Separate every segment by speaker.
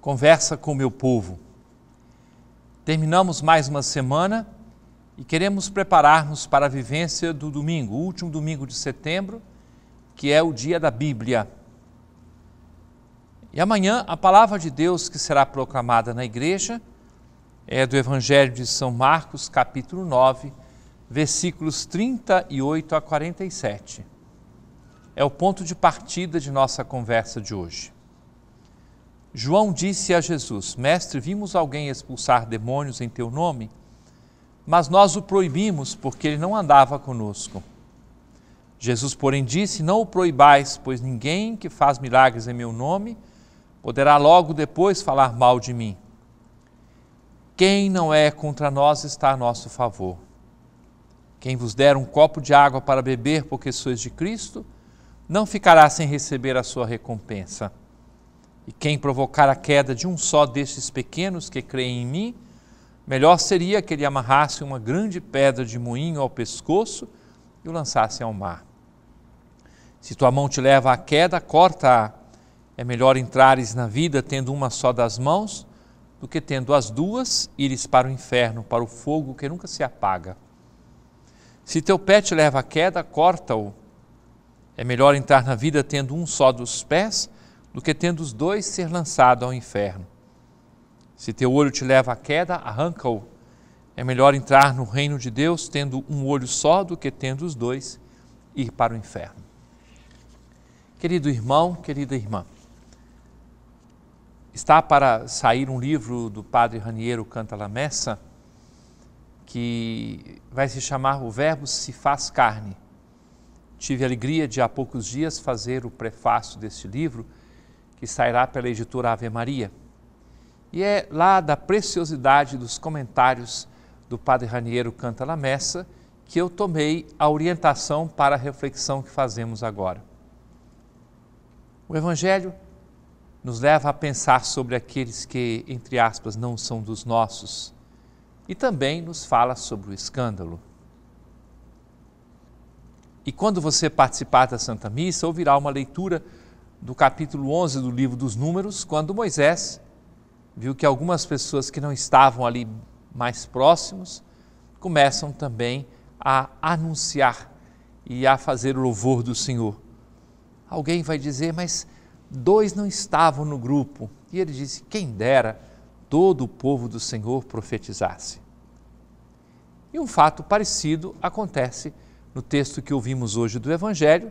Speaker 1: conversa com o meu povo. Terminamos mais uma semana e queremos prepararmos para a vivência do domingo, o último domingo de setembro, que é o dia da Bíblia. E amanhã a palavra de Deus que será proclamada na igreja é do Evangelho de São Marcos, capítulo 9, versículos 38 a 47. É o ponto de partida de nossa conversa de hoje. João disse a Jesus: Mestre, vimos alguém expulsar demônios em teu nome, mas nós o proibimos porque ele não andava conosco. Jesus, porém, disse: Não o proibais, pois ninguém que faz milagres em meu nome poderá logo depois falar mal de mim. Quem não é contra nós está a nosso favor. Quem vos der um copo de água para beber, porque sois de Cristo, não ficará sem receber a sua recompensa. E quem provocar a queda de um só destes pequenos que creem em mim, melhor seria que ele amarrasse uma grande pedra de moinho ao pescoço e o lançasse ao mar. Se tua mão te leva à queda, corta-a. É melhor entrares na vida tendo uma só das mãos do que tendo as duas, ires para o inferno, para o fogo que nunca se apaga. Se teu pé te leva à queda, corta-o. É melhor entrar na vida tendo um só dos pés do que tendo os dois ser lançado ao inferno. Se teu olho te leva à queda, arranca-o. É melhor entrar no reino de Deus tendo um olho só do que tendo os dois ir para o inferno. Querido irmão, querida irmã, está para sair um livro do padre Raniero Canta la Messa que vai se chamar O Verbo se faz carne. Tive a alegria de há poucos dias fazer o prefácio deste livro que sairá pela editora Ave Maria. E é lá da preciosidade dos comentários do Padre Raniero Canta la Messa que eu tomei a orientação para a reflexão que fazemos agora. O Evangelho nos leva a pensar sobre aqueles que, entre aspas, não são dos nossos, e também nos fala sobre o escândalo. E quando você participar da Santa Missa, ouvirá uma leitura do capítulo 11 do livro dos Números, quando Moisés viu que algumas pessoas que não estavam ali mais próximos começam também a anunciar e a fazer o louvor do Senhor. Alguém vai dizer, mas dois não estavam no grupo. E ele disse: Quem dera todo o povo do Senhor profetizasse. E um fato parecido acontece no texto que ouvimos hoje do Evangelho,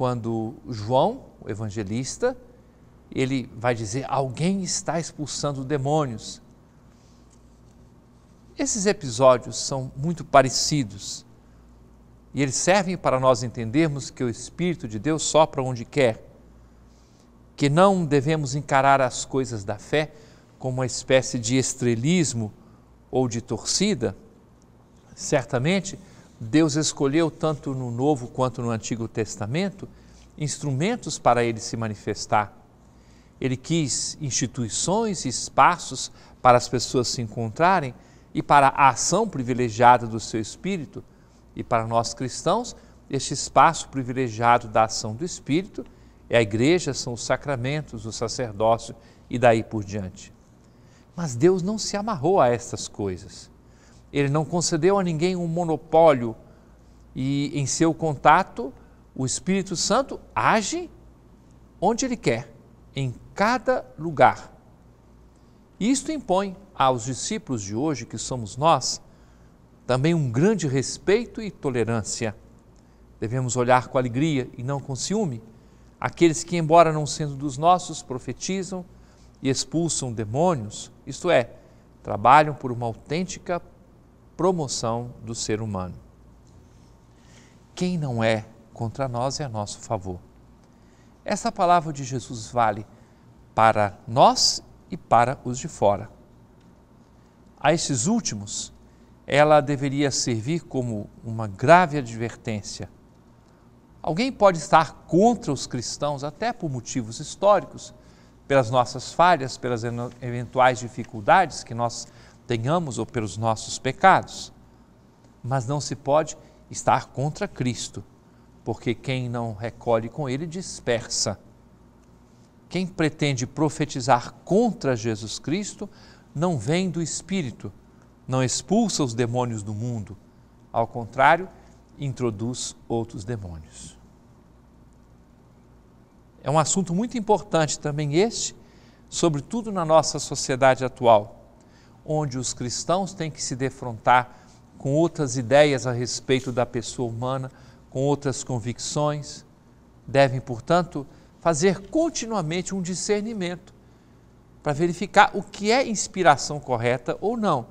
Speaker 1: quando João, o evangelista, ele vai dizer: alguém está expulsando demônios. Esses episódios são muito parecidos e eles servem para nós entendermos que o Espírito de Deus sopra onde quer, que não devemos encarar as coisas da fé como uma espécie de estrelismo ou de torcida. Certamente, Deus escolheu, tanto no Novo quanto no Antigo Testamento, instrumentos para ele se manifestar. Ele quis instituições e espaços para as pessoas se encontrarem e para a ação privilegiada do seu espírito. E para nós cristãos, este espaço privilegiado da ação do espírito é a igreja, são os sacramentos, o sacerdócio e daí por diante. Mas Deus não se amarrou a estas coisas. Ele não concedeu a ninguém um monopólio e em seu contato o Espírito Santo age onde ele quer, em cada lugar. Isto impõe aos discípulos de hoje, que somos nós, também um grande respeito e tolerância. Devemos olhar com alegria e não com ciúme aqueles que, embora não sendo dos nossos, profetizam e expulsam demônios, isto é, trabalham por uma autêntica promoção do ser humano. Quem não é contra nós é a nosso favor. Essa palavra de Jesus vale para nós e para os de fora. A esses últimos, ela deveria servir como uma grave advertência. Alguém pode estar contra os cristãos, até por motivos históricos, pelas nossas falhas, pelas eventuais dificuldades que nós tenhamos ou pelos nossos pecados. Mas não se pode estar contra Cristo, porque quem não recolhe com ele dispersa. Quem pretende profetizar contra Jesus Cristo não vem do Espírito, não expulsa os demônios do mundo, ao contrário, introduz outros demônios. É um assunto muito importante também este, sobretudo na nossa sociedade atual onde os cristãos têm que se defrontar com outras ideias a respeito da pessoa humana, com outras convicções. Devem, portanto, fazer continuamente um discernimento para verificar o que é inspiração correta ou não,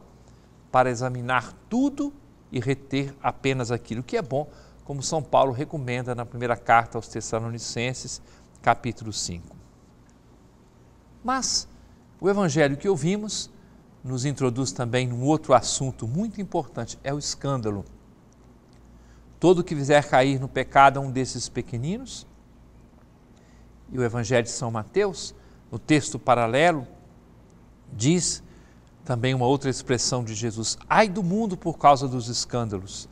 Speaker 1: para examinar tudo e reter apenas aquilo que é bom, como São Paulo recomenda na primeira carta aos Tessalonicenses, capítulo 5. Mas o evangelho que ouvimos nos introduz também num outro assunto muito importante, é o escândalo. Todo que quiser cair no pecado é um desses pequeninos. E o Evangelho de São Mateus, no texto paralelo, diz também uma outra expressão de Jesus: Ai do mundo por causa dos escândalos.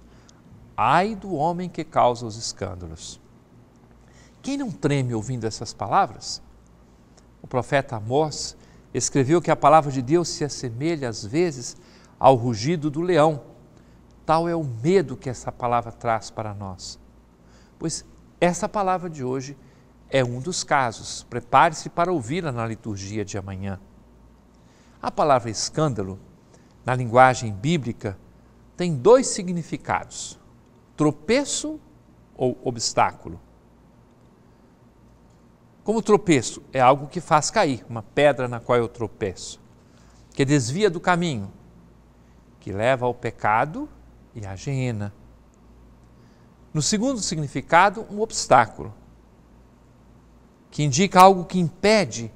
Speaker 1: Ai do homem que causa os escândalos. Quem não treme ouvindo essas palavras? O profeta Amós escreveu que a palavra de Deus se assemelha às vezes ao rugido do leão. Tal é o medo que essa palavra traz para nós. Pois essa palavra de hoje é um dos casos. Prepare-se para ouvi-la na liturgia de amanhã. A palavra escândalo, na linguagem bíblica, tem dois significados: tropeço ou obstáculo. Como tropeço é algo que faz cair, uma pedra na qual eu tropeço, que desvia do caminho, que leva ao pecado e à hiena. No segundo significado, um obstáculo, que indica algo que impede,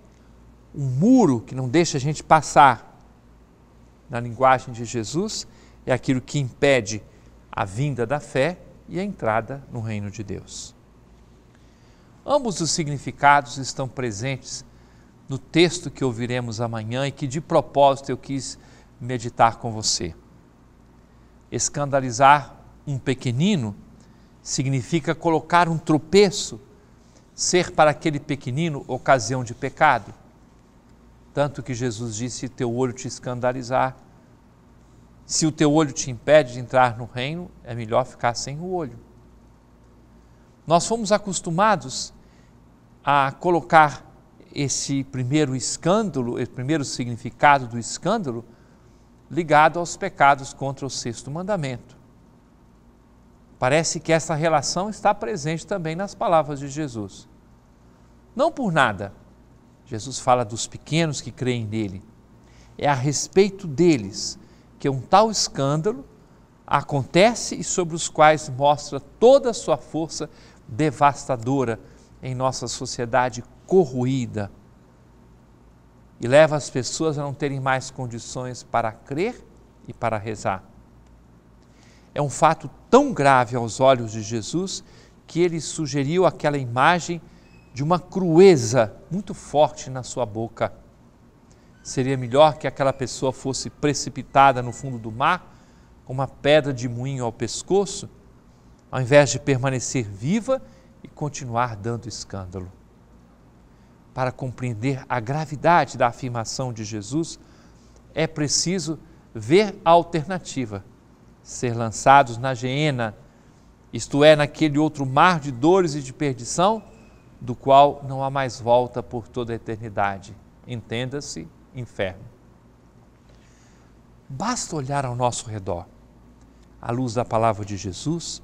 Speaker 1: um muro que não deixa a gente passar. Na linguagem de Jesus, é aquilo que impede a vinda da fé e a entrada no reino de Deus. Ambos os significados estão presentes no texto que ouviremos amanhã e que de propósito eu quis meditar com você. Escandalizar um pequenino significa colocar um tropeço, ser para aquele pequenino ocasião de pecado. Tanto que Jesus disse: se teu olho te escandalizar, se o teu olho te impede de entrar no reino, é melhor ficar sem o olho. Nós fomos acostumados a colocar esse primeiro escândalo, esse primeiro significado do escândalo, ligado aos pecados contra o sexto mandamento. Parece que essa relação está presente também nas palavras de Jesus. Não por nada, Jesus fala dos pequenos que creem nele. É a respeito deles que um tal escândalo acontece e sobre os quais mostra toda a sua força devastadora em nossa sociedade corroída e leva as pessoas a não terem mais condições para crer e para rezar. É um fato tão grave aos olhos de Jesus que ele sugeriu aquela imagem de uma crueza muito forte na sua boca. Seria melhor que aquela pessoa fosse precipitada no fundo do mar uma pedra de moinho ao pescoço, ao invés de permanecer viva e continuar dando escândalo. Para compreender a gravidade da afirmação de Jesus, é preciso ver a alternativa: ser lançados na geena, isto é, naquele outro mar de dores e de perdição, do qual não há mais volta por toda a eternidade. Entenda-se, inferno. Basta olhar ao nosso redor à luz da palavra de Jesus,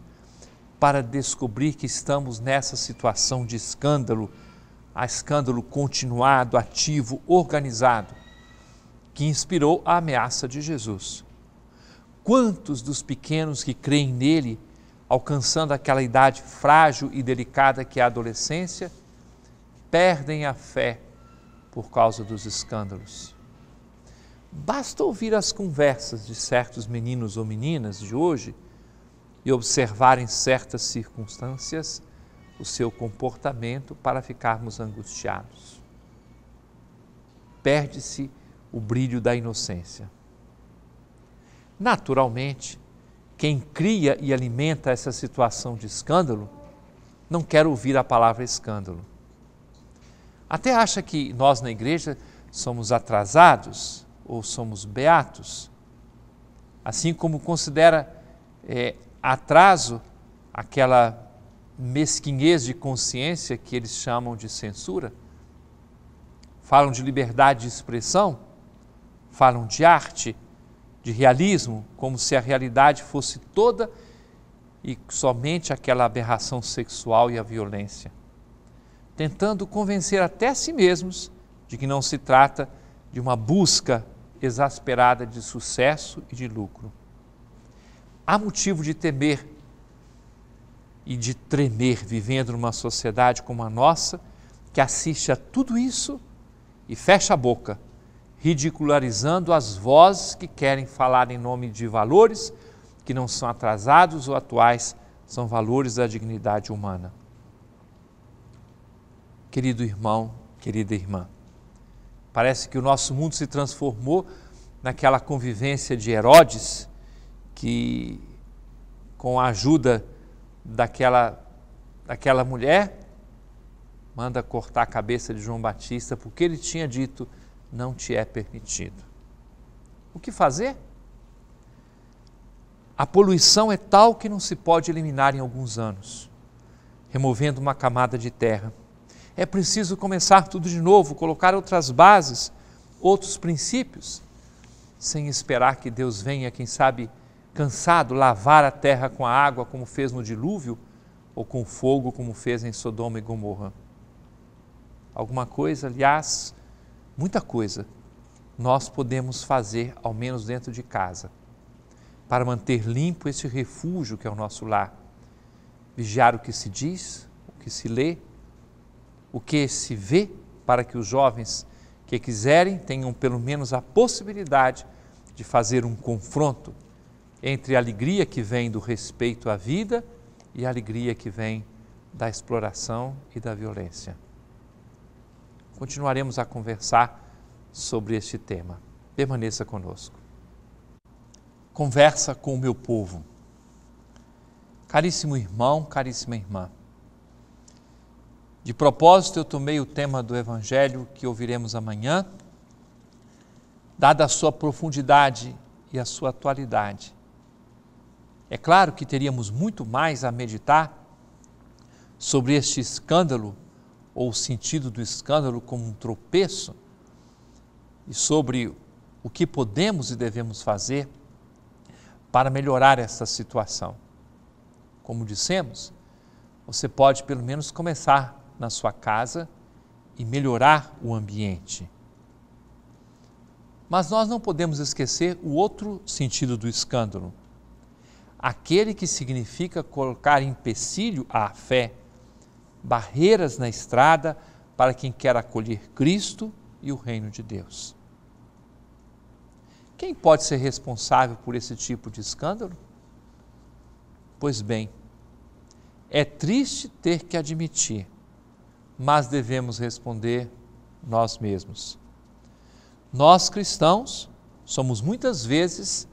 Speaker 1: para descobrir que estamos nessa situação de escândalo, a escândalo continuado, ativo, organizado, que inspirou a ameaça de Jesus. Quantos dos pequenos que creem nele, alcançando aquela idade frágil e delicada que é a adolescência, perdem a fé por causa dos escândalos? Basta ouvir as conversas de certos meninos ou meninas de hoje e observar em certas circunstâncias o seu comportamento para ficarmos angustiados. Perde-se o brilho da inocência. Naturalmente, quem cria e alimenta essa situação de escândalo não quer ouvir a palavra escândalo. Até acha que nós na igreja somos atrasados ou somos beatos, assim como considera é, atraso aquela mesquinhez de consciência que eles chamam de censura, falam de liberdade de expressão, falam de arte, de realismo, como se a realidade fosse toda e somente aquela aberração sexual e a violência, tentando convencer até si mesmos de que não se trata de uma busca exasperada de sucesso e de lucro. Há motivo de temer e de tremer vivendo numa sociedade como a nossa, que assiste a tudo isso e fecha a boca, ridicularizando as vozes que querem falar em nome de valores que não são atrasados ou atuais, são valores da dignidade humana. Querido irmão, querida irmã, Parece que o nosso mundo se transformou naquela convivência de Herodes, que com a ajuda daquela, daquela mulher, manda cortar a cabeça de João Batista, porque ele tinha dito: não te é permitido. O que fazer? A poluição é tal que não se pode eliminar em alguns anos, removendo uma camada de terra é preciso começar tudo de novo, colocar outras bases, outros princípios, sem esperar que Deus venha, quem sabe, cansado, lavar a terra com a água, como fez no dilúvio, ou com fogo, como fez em Sodoma e Gomorra. Alguma coisa, aliás, muita coisa, nós podemos fazer, ao menos dentro de casa, para manter limpo esse refúgio que é o nosso lar. Vigiar o que se diz, o que se lê, o que se vê, para que os jovens que quiserem tenham pelo menos a possibilidade de fazer um confronto entre a alegria que vem do respeito à vida e a alegria que vem da exploração e da violência. Continuaremos a conversar sobre este tema. Permaneça conosco. Conversa com o meu povo. Caríssimo irmão, caríssima irmã, de propósito, eu tomei o tema do Evangelho que ouviremos amanhã, dada a sua profundidade e a sua atualidade. É claro que teríamos muito mais a meditar sobre este escândalo, ou o sentido do escândalo como um tropeço, e sobre o que podemos e devemos fazer para melhorar essa situação. Como dissemos, você pode pelo menos começar na sua casa e melhorar o ambiente. Mas nós não podemos esquecer o outro sentido do escândalo. Aquele que significa colocar empecilho à fé, barreiras na estrada para quem quer acolher Cristo e o reino de Deus. Quem pode ser responsável por esse tipo de escândalo? Pois bem, é triste ter que admitir mas devemos responder nós mesmos. Nós cristãos somos muitas vezes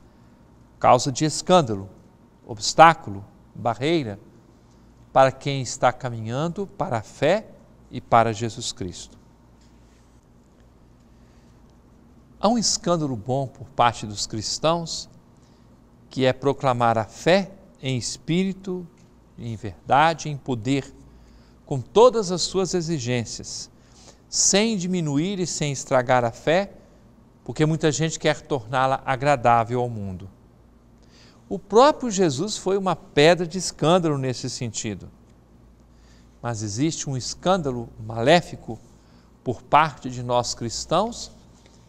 Speaker 1: causa de escândalo, obstáculo, barreira para quem está caminhando para a fé e para Jesus Cristo. Há um escândalo bom por parte dos cristãos, que é proclamar a fé em espírito, em verdade, em poder com todas as suas exigências, sem diminuir e sem estragar a fé, porque muita gente quer torná-la agradável ao mundo. O próprio Jesus foi uma pedra de escândalo nesse sentido. Mas existe um escândalo maléfico por parte de nós cristãos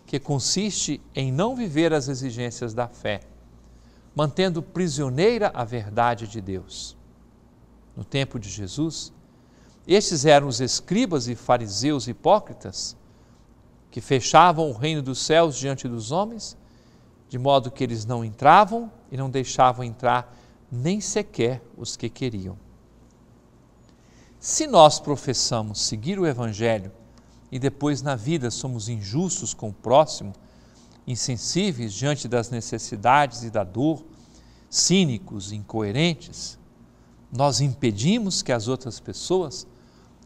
Speaker 1: que consiste em não viver as exigências da fé, mantendo prisioneira a verdade de Deus. No tempo de Jesus, estes eram os escribas e fariseus hipócritas, que fechavam o reino dos céus diante dos homens, de modo que eles não entravam e não deixavam entrar nem sequer os que queriam. Se nós professamos seguir o Evangelho e depois na vida somos injustos com o próximo, insensíveis diante das necessidades e da dor, cínicos, incoerentes, nós impedimos que as outras pessoas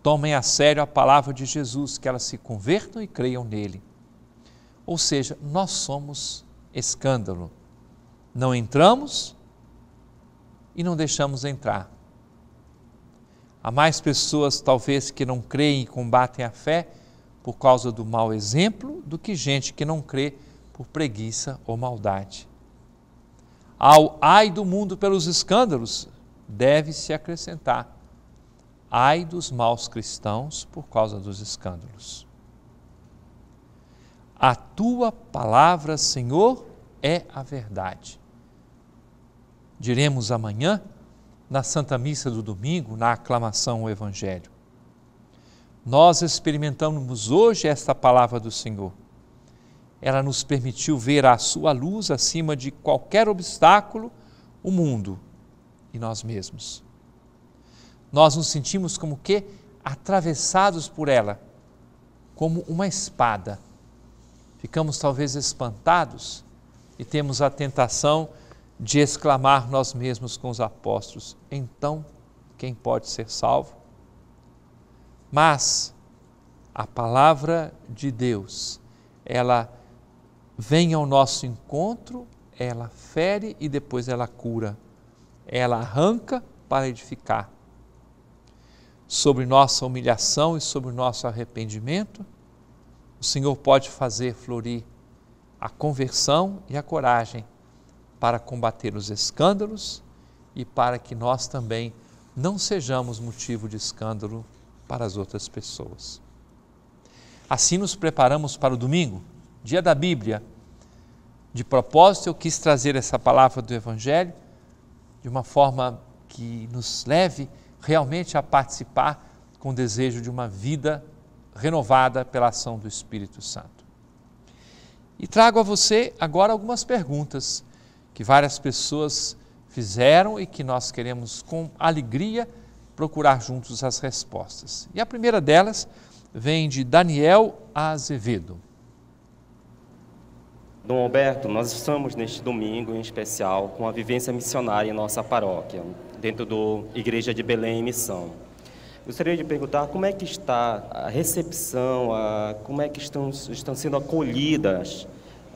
Speaker 1: tomem a sério a palavra de Jesus, que elas se convertam e creiam nele. Ou seja, nós somos escândalo. Não entramos e não deixamos entrar. Há mais pessoas, talvez, que não creem e combatem a fé por causa do mau exemplo do que gente que não crê por preguiça ou maldade. Ao ai do mundo pelos escândalos, deve-se acrescentar Ai dos maus cristãos por causa dos escândalos. A tua palavra, Senhor, é a verdade. Diremos amanhã, na Santa Missa do domingo, na aclamação ao Evangelho. Nós experimentamos hoje esta palavra do Senhor. Ela nos permitiu ver a sua luz acima de qualquer obstáculo, o mundo e nós mesmos. Nós nos sentimos como que atravessados por ela, como uma espada. Ficamos talvez espantados e temos a tentação de exclamar nós mesmos com os apóstolos: então, quem pode ser salvo? Mas a palavra de Deus, ela vem ao nosso encontro, ela fere e depois ela cura, ela arranca para edificar sobre nossa humilhação e sobre nosso arrependimento, o Senhor pode fazer florir a conversão e a coragem para combater os escândalos e para que nós também não sejamos motivo de escândalo para as outras pessoas. Assim nos preparamos para o domingo, dia da Bíblia. De propósito, eu quis trazer essa palavra do Evangelho de uma forma que nos leve realmente a participar com o desejo de uma vida renovada pela ação do Espírito Santo. E trago a você agora algumas perguntas que várias pessoas fizeram e que nós queremos com alegria procurar juntos as respostas. E a primeira delas vem de Daniel Azevedo. Dom Alberto, nós estamos neste domingo em especial com a vivência missionária em nossa paróquia, dentro do Igreja de Belém em Missão. Gostaria de perguntar como é que está a recepção, a, como é que estão, estão sendo acolhidas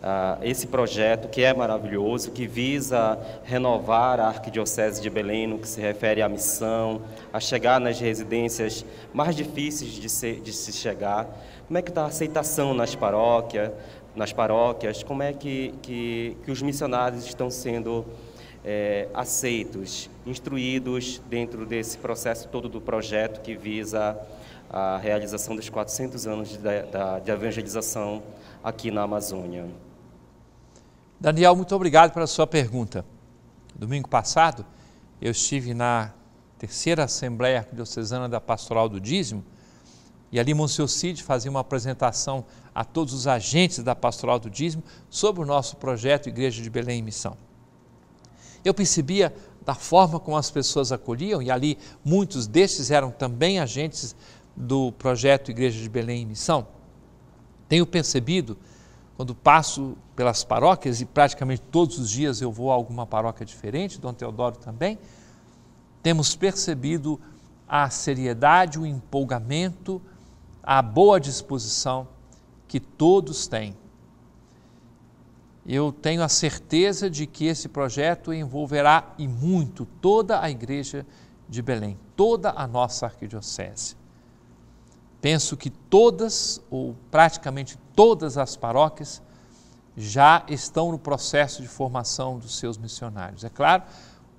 Speaker 1: a, esse projeto que é maravilhoso, que visa renovar a Arquidiocese de Belém no que se refere à missão, a chegar nas residências mais difíceis de, ser, de se chegar. Como é que está a aceitação nas paróquias, nas paróquias, como é que, que, que os missionários estão sendo é, aceitos, instruídos dentro desse processo todo do projeto que visa a realização dos 400 anos de, da, de evangelização aqui na Amazônia. Daniel, muito obrigado pela sua pergunta. Domingo passado, eu estive na terceira Assembleia Diocesana da Pastoral do Dízimo e ali Monsenhor Cid fazia uma apresentação a todos os agentes da Pastoral do Dízimo sobre o nosso projeto Igreja de Belém em Missão. Eu percebia da forma como as pessoas acolhiam, e ali muitos destes eram também agentes do projeto Igreja de Belém em Missão. Tenho percebido, quando passo pelas paróquias, e praticamente todos os dias eu vou a alguma paróquia diferente, Dom Teodoro também, temos percebido a seriedade, o empolgamento, a boa disposição que todos têm. Eu tenho a certeza de que esse projeto envolverá e muito toda a Igreja de Belém, toda a nossa arquidiocese. Penso que todas, ou praticamente todas as paróquias, já estão no processo de formação dos seus missionários. É claro,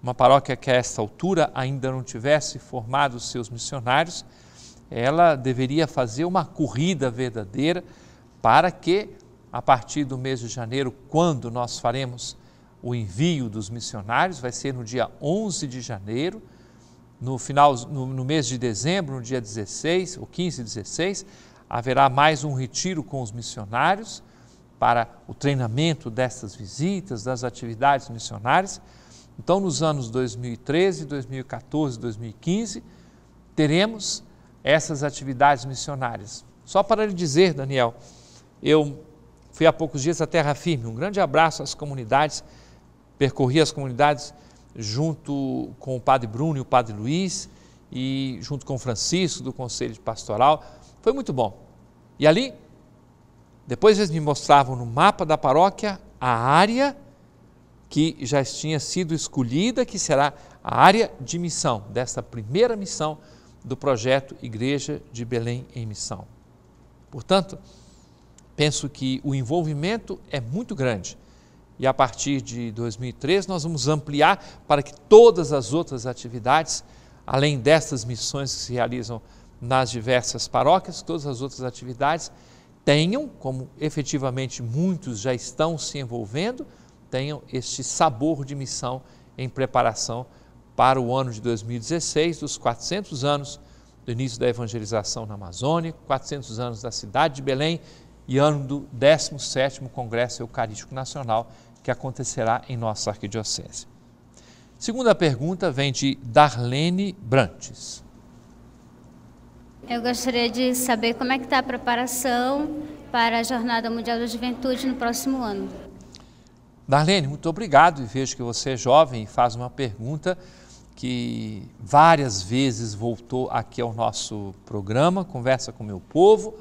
Speaker 1: uma paróquia que a esta altura ainda não tivesse formado os seus missionários, ela deveria fazer uma corrida verdadeira para que, a partir do mês de janeiro, quando nós faremos o envio dos missionários, vai ser no dia 11 de janeiro, no final, no, no mês de dezembro, no dia 16, ou 15 e 16, haverá mais um retiro com os missionários para o treinamento dessas visitas, das atividades missionárias. Então, nos anos 2013, 2014, 2015, teremos essas atividades missionárias. Só para lhe dizer, Daniel, eu fui há poucos dias à Terra Firme, um grande abraço às comunidades, percorri as comunidades junto com o Padre Bruno e o Padre Luiz, e junto com o Francisco do Conselho de Pastoral, foi muito bom. E ali, depois eles me mostravam no mapa da paróquia a área que já tinha sido escolhida, que será a área de missão, dessa primeira missão do projeto Igreja de Belém em Missão. Portanto, penso que o envolvimento é muito grande e a partir de 2003 nós vamos ampliar para que todas as outras atividades, além destas missões que se realizam nas diversas paróquias, todas as outras atividades tenham, como efetivamente muitos já estão se envolvendo, tenham este sabor de missão em preparação para para o ano de 2016, dos 400 anos do início da evangelização na Amazônia, 400 anos da cidade de Belém e ano do 17º Congresso Eucarístico Nacional, que acontecerá em nossa arquidiocese. Segunda pergunta vem de Darlene Brantes. Eu gostaria de saber como é que está a preparação para a Jornada Mundial da Juventude no próximo ano. Darlene, muito obrigado e vejo que você é jovem e faz uma pergunta que várias vezes voltou aqui ao nosso programa, conversa com o meu povo.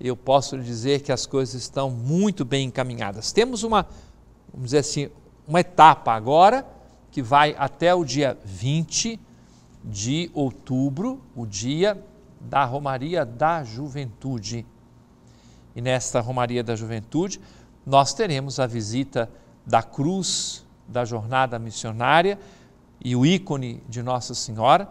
Speaker 1: Eu posso lhe dizer que as coisas estão muito bem encaminhadas. Temos uma, vamos dizer assim, uma etapa agora que vai até o dia 20 de outubro, o dia da Romaria da Juventude. E nesta Romaria da Juventude, nós teremos a visita da Cruz da Jornada Missionária e o ícone de Nossa Senhora,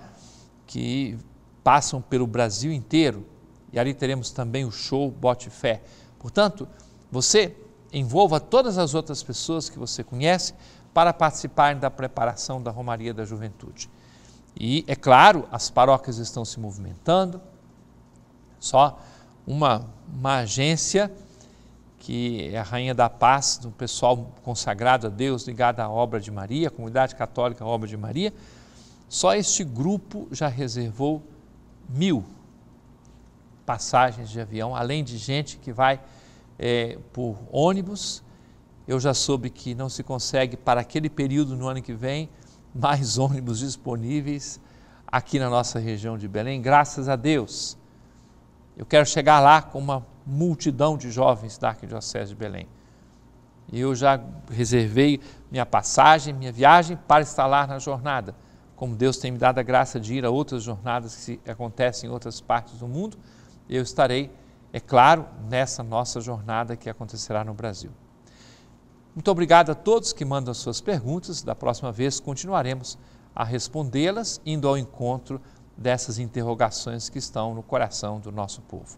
Speaker 1: que passam pelo Brasil inteiro. E ali teremos também o show Bote Fé. Portanto, você envolva todas as outras pessoas que você conhece para participarem da preparação da Romaria da Juventude. E, é claro, as paróquias estão se movimentando, só uma, uma agência que é a rainha da paz, do pessoal consagrado a Deus, ligado à obra de Maria, comunidade católica à obra de Maria, só este grupo já reservou mil passagens de avião, além de gente que vai é, por ônibus. Eu já soube que não se consegue, para aquele período no ano que vem, mais ônibus disponíveis aqui na nossa região de Belém, graças a Deus. Eu quero chegar lá com uma multidão de jovens da Arquidiocese de Belém. E eu já reservei minha passagem, minha viagem para estar lá na jornada. Como Deus tem me dado a graça de ir a outras jornadas que se, acontecem em outras partes do mundo, eu estarei, é claro, nessa nossa jornada que acontecerá no Brasil. Muito obrigado a todos que mandam suas perguntas. Da próxima vez continuaremos a respondê-las, indo ao encontro dessas interrogações que estão no coração do nosso povo.